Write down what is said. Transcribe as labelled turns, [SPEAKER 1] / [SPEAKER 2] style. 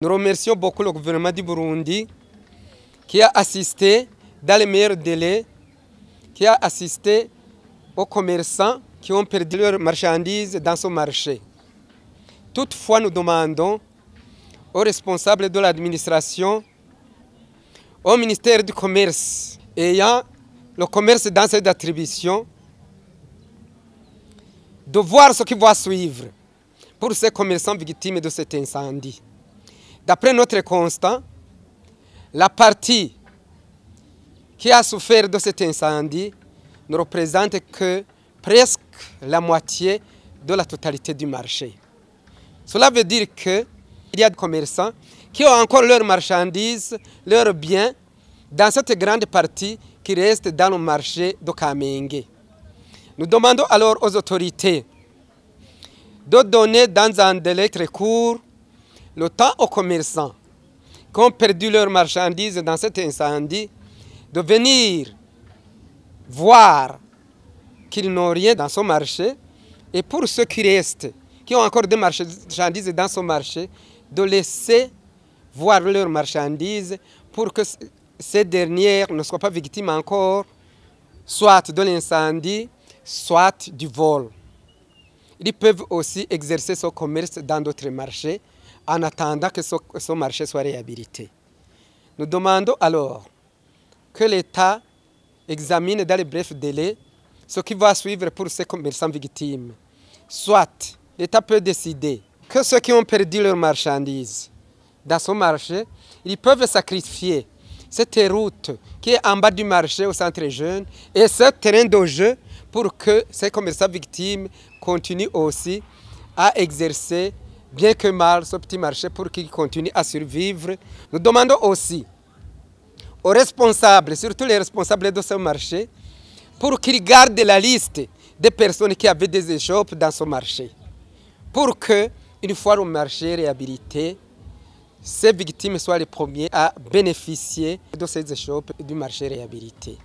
[SPEAKER 1] Nous remercions beaucoup le gouvernement du Burundi qui a assisté dans les meilleurs délais, qui a assisté aux commerçants qui ont perdu leurs marchandises dans ce marché. Toutefois, nous demandons aux responsables de l'administration, au ministère du Commerce ayant le commerce dans cette attribution, de voir ce qui va suivre pour ces commerçants victimes de cet incendie. D'après notre constat, la partie qui a souffert de cet incendie ne représente que presque la moitié de la totalité du marché. Cela veut dire qu'il y a des commerçants qui ont encore leurs marchandises, leurs biens, dans cette grande partie qui reste dans le marché de Kamenge. Nous demandons alors aux autorités de donner dans un délai très court le temps aux commerçants qui ont perdu leurs marchandises dans cet incendie de venir voir qu'ils n'ont rien dans son marché et pour ceux qui restent, qui ont encore des marchandises dans son marché, de laisser voir leurs marchandises pour que ces dernières ne soient pas victimes encore, soit de l'incendie, soit du vol. Ils peuvent aussi exercer ce commerce dans d'autres marchés en attendant que son marché soit réhabilité. Nous demandons alors que l'État examine dans les brefs délais ce qui va suivre pour ces commerçants victimes. Soit l'État peut décider que ceux qui ont perdu leurs marchandises dans son marché, ils peuvent sacrifier cette route qui est en bas du marché au centre jeune et ce terrain de jeu pour que ces commerçants victimes continuent aussi à exercer bien que mal, ce petit marché pour qu'il continue à survivre. Nous demandons aussi aux responsables, surtout les responsables de ce marché, pour qu'ils gardent la liste des personnes qui avaient des échoppes dans ce marché. Pour que, une fois le marché réhabilité, ces victimes soient les premiers à bénéficier de ces échoppes du marché réhabilité.